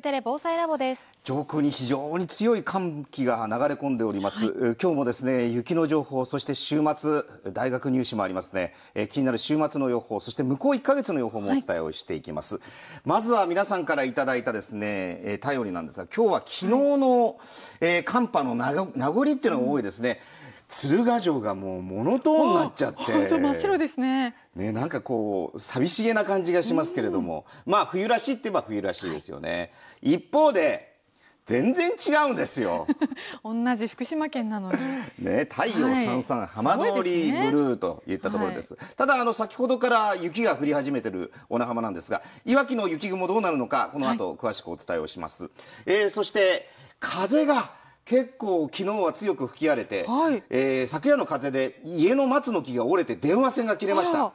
くテレ防災ラボです上空に非常に強い寒気が流れ込んでおります、はい、今日もですね雪の情報そして週末大学入試もありますね、え気になる週末の予報そして向こう1ヶ月の予報もお伝えをしていきます、はい、まずは皆さんからいただいたですね、頼りなんですが今日は昨日の、はい、えー、寒波の名残っていうのが多いですね、うん鶴ヶ城がもうモノトーンになっちゃって本当真っ白ですねねなんかこう寂しげな感じがしますけれども、うん、まあ冬らしいって言えば冬らしいですよね、はい、一方で全然違うんですよ 同じ福島県なのにね太陽さんさん、浜通りブルーといったところです、ねはい、ただあの先ほどから雪が降り始めてる小名浜なんですがいわきの雪雲どうなるのかこの後詳しくお伝えをします、はい、えー、そして風が結構昨日は強く吹き荒れて、はい、えー、昨夜の風で家の松の木が折れて電話線が切れました。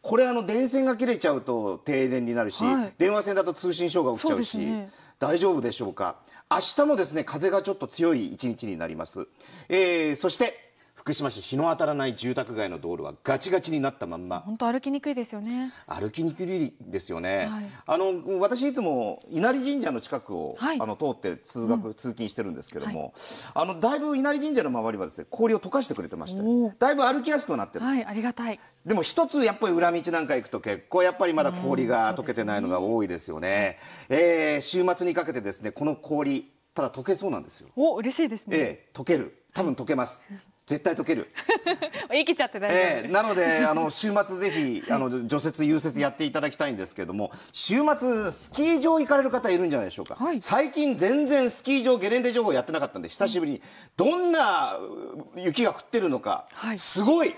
これあの電線が切れちゃうと停電になるし、はい、電話線だと通信障害が起きちゃうし、ね、大丈夫でしょうか明日もですね風がちょっと強い一日になります、えー、そして福島市日の当たらない住宅街の道路はガチガチになったまんま本当歩きにくいですよね歩きにくいですよね、はい、あの私いつも稲荷神社の近くを、はい、あの通って通学、うん、通勤してるんですけども、はい、あのだいぶ稲荷神社の周りはですね氷を溶かしてくれてましてだいぶ歩きやすくなってるはいありがたいでも一つやっぱり裏道なんか行くと結構やっぱりまだ氷が溶けてないのが多いですよね、うん、ねえー、週末にかけてですねこの氷ただ溶けそうなんですよお嬉しいですね、ええ、溶ける多分溶けます絶対解ける。ちゃって大丈夫、えー、なのであの週末ぜひあの除雪融雪やっていただきたいんですけれども、週末スキー場行かれる方いるんじゃないでしょうか。はい、最近全然スキー場ゲレンデ情報やってなかったんで久しぶりに、どんな雪が降ってるのか、はい、すごい。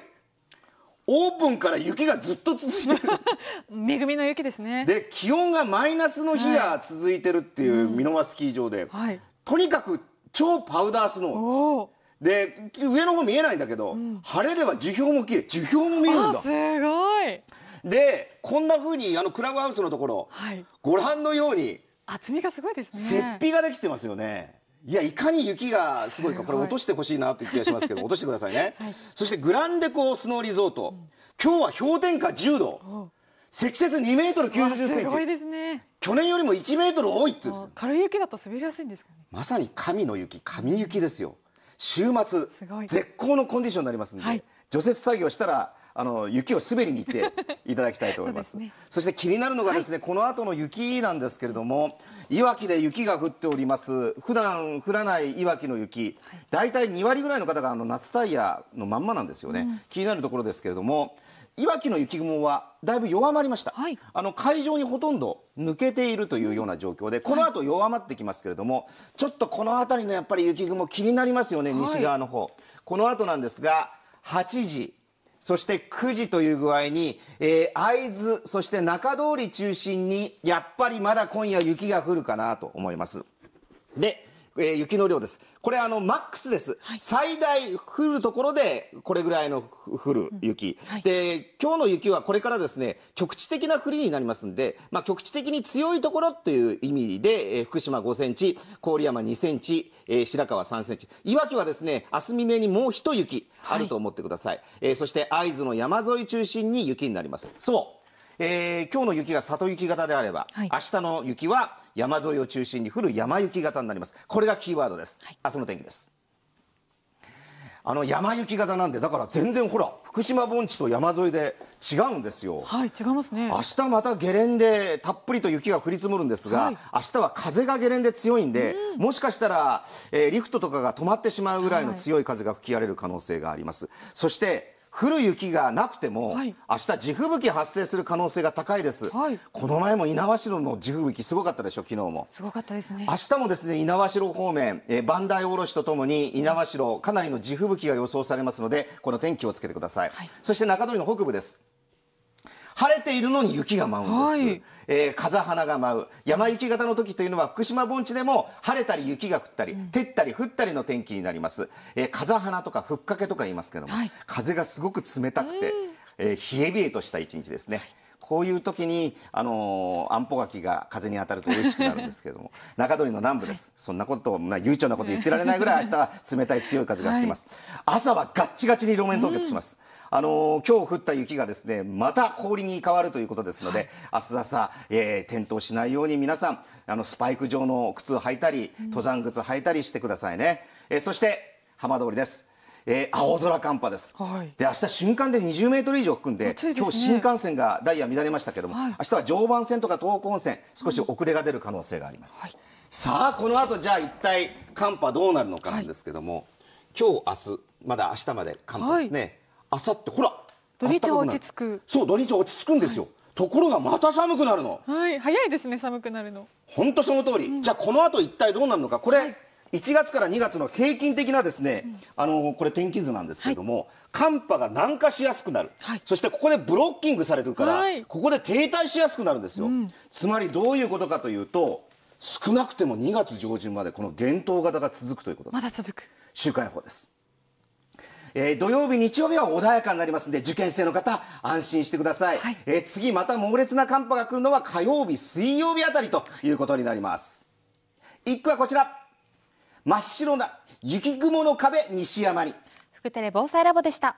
オープンから雪がずっと続いてる 恵みの雪ですねで気温がマイナスの日が続いてるっていう箕輪スキー場で、はい、とにかく超パウダースノーで上の方見えないんだけど、うん、晴れれば樹氷もれい、樹氷も見えるんだすごいでこんなふうにあのクラブハウスのところ、はい、ご覧のように厚みがすごいですね雪庇ができてますよねいやいかに雪がすごいかこれ落としてほしいなという気がしますけど 落としてくださいね、はい、そしてグランデコスノーリゾート、うん、今日は氷点下10度積雪2メートル90センチ、ね、去年よりも1メートル多いって軽い雪だと滑りやすいんですか、ね、まさに神の雪神雪ですよ週末絶好のコンディションになりますんで、除雪作業したらあの雪を滑りに行っていただきたいと思いますね、そして気になるのがですね、はい、この後の雪なんですけれどもいわきで雪が降っております普段降らないいわきの雪、大体2割ぐらいの方があの夏タイヤのまんまなんですよね、うん、気になるところですけれどもいわきの雪雲はだいぶ弱まりました、はい、あの海上にほとんど抜けているというような状況でこの後弱まってきますけれども、はい、ちょっとこの辺りのやっぱり雪雲気になりますよね、西側の方この後なんですが8時そして9時という具合に、えー、会津、そして中通り中心に、やっぱりまだ今夜雪が降るかなと思います。で、えー、雪の量です。これあのマックスです。はい、最大降るところでこれぐらいの降る雪、うんはい、で今日の雪はこれからですね局地的な降りになりますんで、まあ、局地的に強いところっていう意味で、えー、福島5センチ、郡山2センチ、えー、白川3センチ、いわきはですね明日未明にもう一雪あると思ってください。はい、えー、そして会津の山沿い中心に雪になります。そう。えー、今日の雪が里雪型であれば、はい、明日の雪は山沿いを中心に降る山雪型になりますこれがキーワードです、はい、明日の天気ですあの山雪型なんでだから全然ほら福島盆地と山沿いで違うんですよはい違いますね明日またゲレンデたっぷりと雪が降り積もるんですが、はい、明日は風がゲレンデ強いんで、うん、もしかしたら、えー、リフトとかが止まってしまうぐらいの強い風が吹き荒れる可能性があります、はい、そして降る雪がなくても、はい、明日地吹雪発生する可能性が高いです、はい、この前も猪苗代の地吹雪すごかったでしょ昨日もすごかったですね明日もですね猪苗代方面、えー、磐梯おろしとともに猪苗代かなりの地吹雪が予想されますのでこの天気をつけてください、はい、そして中通りの北部です晴れているのに雪が舞うんです、はいえー、風花が舞う山雪型の時というのは福島盆地でも晴れたり雪が降ったり、うん、照ったり降ったりの天気になります、えー、風花とかふっかけとか言いますけども、はい、風がすごく冷たくて、えー、冷え冷えとした一日ですね、はいこういう時に、あのー、あんぽ柿が風に当たると美味しくなるんですけども、中鳥の南部です。そんなこと、まあ、悠長なこと言ってられないぐらい、明日は冷たい強い風が吹きます。はい、朝はガッチガチに路面凍結します。うんあのー、今日降った雪がですね、また氷に変わるということですので、はい、明日朝、えー、転倒しないように皆さん、あの、スパイク状の靴を履いたり、登山靴履いたりしてくださいね。うん、えー、そして、浜通りです。えー、青空寒波です、はい、で明日瞬間で20メートル以上吹くんで、ね、今日新幹線がダイヤ乱れましたけども、はい、明日は常磐線とか東北本線少し遅れが出る可能性があります、はい、さあこの後じゃあ一体寒波どうなるのかなんですけども、今日明日まだ明日まで寒波ですね、あさってほら土日は落ち着くそう土日落ち着くんですよ、はい、ところがまた寒くなるのはい早いですね寒くなるの本当その通り、うん、じゃあこの後一体どうなるのかこれ、はい、1月から2月の平均的なですね、うん、あのこれ天気図なんですけれども、はい、寒波が南下しやすくなる、はい、そしてここでブロッキングされるから、ここで停滞しやすくなるんですよ、うん、つまりどういうことかというと少なくても2月上旬までこの伝統型が続くということまだ続く週間予報ですえー、土曜日、日曜日は穏やかになりますので、受験生の方、安心してください。はい、えー、次、また猛烈な寒波が来るのは火曜日、水曜日あたりということになります。一句はこちら。真っ白な雪雲の壁、西山に。福テレ防災ラボでした。